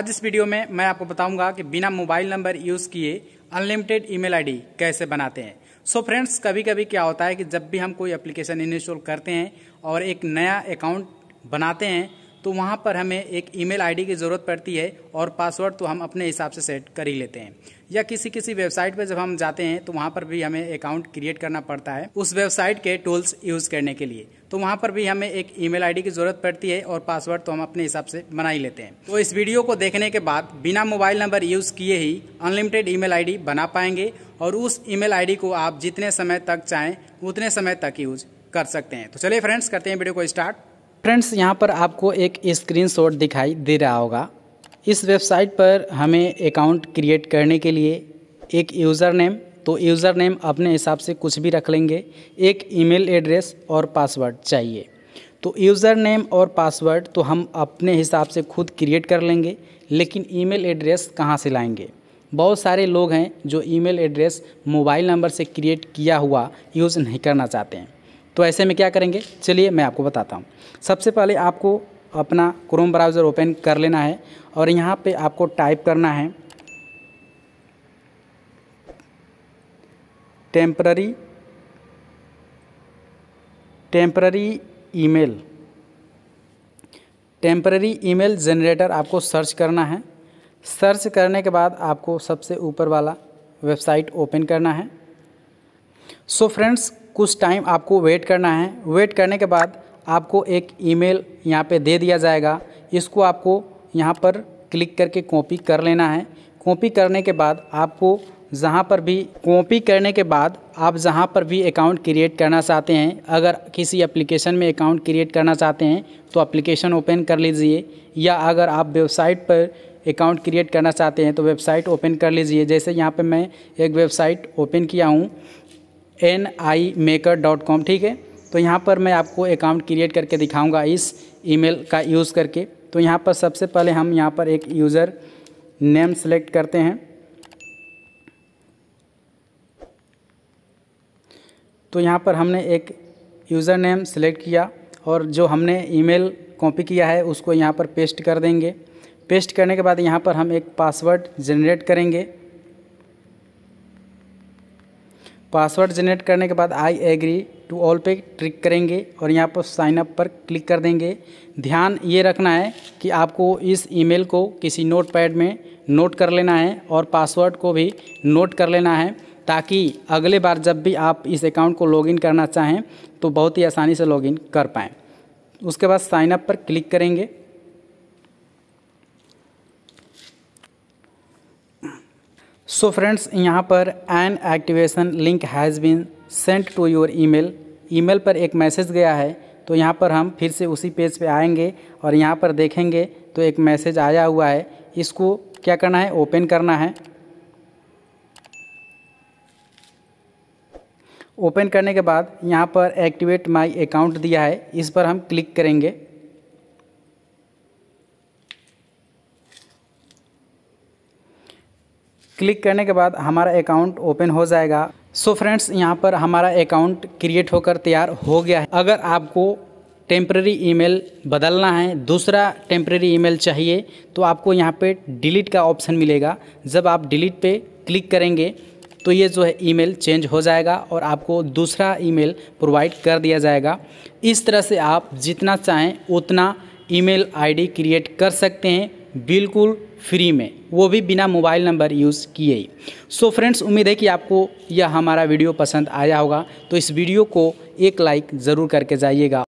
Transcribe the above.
आज इस वीडियो में मैं आपको बताऊंगा कि बिना मोबाइल नंबर यूज़ किए अनलिमिटेड ईमेल आईडी कैसे बनाते हैं सो so फ्रेंड्स कभी कभी क्या होता है कि जब भी हम कोई एप्लीकेशन इंस्टॉल करते हैं और एक नया अकाउंट बनाते हैं तो वहां पर हमें एक ईमेल आईडी की ज़रूरत पड़ती है और पासवर्ड तो हम अपने हिसाब से सेट कर ही लेते हैं या किसी किसी वेबसाइट पर जब हम जाते हैं तो वहां पर भी हमें अकाउंट क्रिएट करना पड़ता है उस वेबसाइट के टूल्स यूज़ करने के लिए तो वहाँ पर भी हमें एक ईमेल आईडी की ज़रूरत पड़ती है और पासवर्ड तो हम अपने हिसाब से बना ही लेते हैं तो इस वीडियो को देखने के बाद बिना मोबाइल नंबर यूज़ किए ही अनलिमिटेड ईमेल आईडी बना पाएंगे और उस ईमेल आईडी को आप जितने समय तक चाहें उतने समय तक यूज कर सकते हैं तो चलिए फ्रेंड्स करते हैं वीडियो को स्टार्ट फ्रेंड्स यहाँ पर आपको एक स्क्रीनशॉट दिखाई दे रहा होगा इस वेबसाइट पर हमें अकाउंट क्रिएट करने के लिए एक यूज़र नेम तो यूज़र नेम अपने हिसाब से कुछ भी रख लेंगे एक ईमेल एड्रेस और पासवर्ड चाहिए तो यूज़र नेम और पासवर्ड तो हम अपने हिसाब से खुद क्रिएट कर लेंगे लेकिन ईमेल एड्रेस कहाँ से लाएंगे बहुत सारे लोग हैं जो ईमेल एड्रेस मोबाइल नंबर से क्रिएट किया हुआ यूज़ नहीं करना चाहते हैं तो ऐसे में क्या करेंगे चलिए मैं आपको बताता हूँ सबसे पहले आपको अपना क्रोम ब्राउज़र ओपन कर लेना है और यहाँ पर आपको टाइप करना है temporary temporary email temporary email generator आपको सर्च करना है सर्च करने के बाद आपको सबसे ऊपर वाला वेबसाइट ओपन करना है सो so फ्रेंड्स कुछ टाइम आपको वेट करना है वेट करने के बाद आपको एक ईमेल यहाँ पे दे दिया जाएगा इसको आपको यहाँ पर क्लिक करके कॉपी कर लेना है कॉपी करने के बाद आपको जहाँ पर भी कॉपी करने के बाद आप जहाँ पर भी अकाउंट क्रिएट करना चाहते हैं अगर किसी एप्लीकेशन में अकाउंट क्रिएट करना चाहते हैं तो एप्लीकेशन ओपन कर लीजिए या अगर आप वेबसाइट पर अकाउंट क्रिएट करना चाहते हैं तो वेबसाइट ओपन कर लीजिए जैसे यहाँ पर मैं एक वेबसाइट ओपन किया हूँ N I maker dot com ठीक है तो यहाँ पर मैं आपको अकाउंट क्रिएट करके दिखाऊँगा इस ईमेल का यूज़ करके तो यहाँ पर सबसे पहले हम यहाँ पर एक यूज़र नेम सेलेक्ट करते हैं तो यहाँ पर हमने एक यूज़र नेम सेलेक्ट किया और जो हमने ईमेल कॉपी किया है उसको यहाँ पर पेस्ट कर देंगे पेस्ट करने के बाद यहाँ पर हम एक पासवर्ड जनरेट करेंगे पासवर्ड जनरेट करने के बाद आई एग्री टू ऑल पे क्लिक करेंगे और यहाँ पर साइन अप पर क्लिक कर देंगे ध्यान ये रखना है कि आपको इस ईमेल को किसी नोट पैड में नोट कर लेना है और पासवर्ड को भी नोट कर लेना है ताकि अगले बार जब भी आप इस अकाउंट को लॉगिन करना चाहें तो बहुत ही आसानी से लॉगिन कर पाएँ उसके बाद साइनअप पर क्लिक करेंगे सो फ्रेंड्स यहाँ पर an activation link has been sent to your email email पर एक मैसेज गया है तो यहाँ पर हम फिर से उसी पेज पे आएंगे और यहाँ पर देखेंगे तो एक मैसेज आया हुआ है इसको क्या करना है ओपन करना है ओपन करने के बाद यहाँ पर एक्टिवेट माई अकाउंट दिया है इस पर हम क्लिक करेंगे क्लिक करने के बाद हमारा अकाउंट ओपन हो जाएगा सो so फ्रेंड्स यहाँ पर हमारा अकाउंट क्रिएट होकर तैयार हो गया है अगर आपको टेम्प्रेरी ईमेल बदलना है दूसरा टेम्प्रेरी ईमेल चाहिए तो आपको यहाँ पे डिलीट का ऑप्शन मिलेगा जब आप डिलीट पे क्लिक करेंगे तो ये जो है ईमेल चेंज हो जाएगा और आपको दूसरा ईमेल प्रोवाइड कर दिया जाएगा इस तरह से आप जितना चाहें उतना ईमेल आईडी क्रिएट कर सकते हैं बिल्कुल फ्री में वो भी बिना मोबाइल नंबर यूज़ किए ही सो फ्रेंड्स उम्मीद है कि आपको यह हमारा वीडियो पसंद आया होगा तो इस वीडियो को एक लाइक ज़रूर करके जाइएगा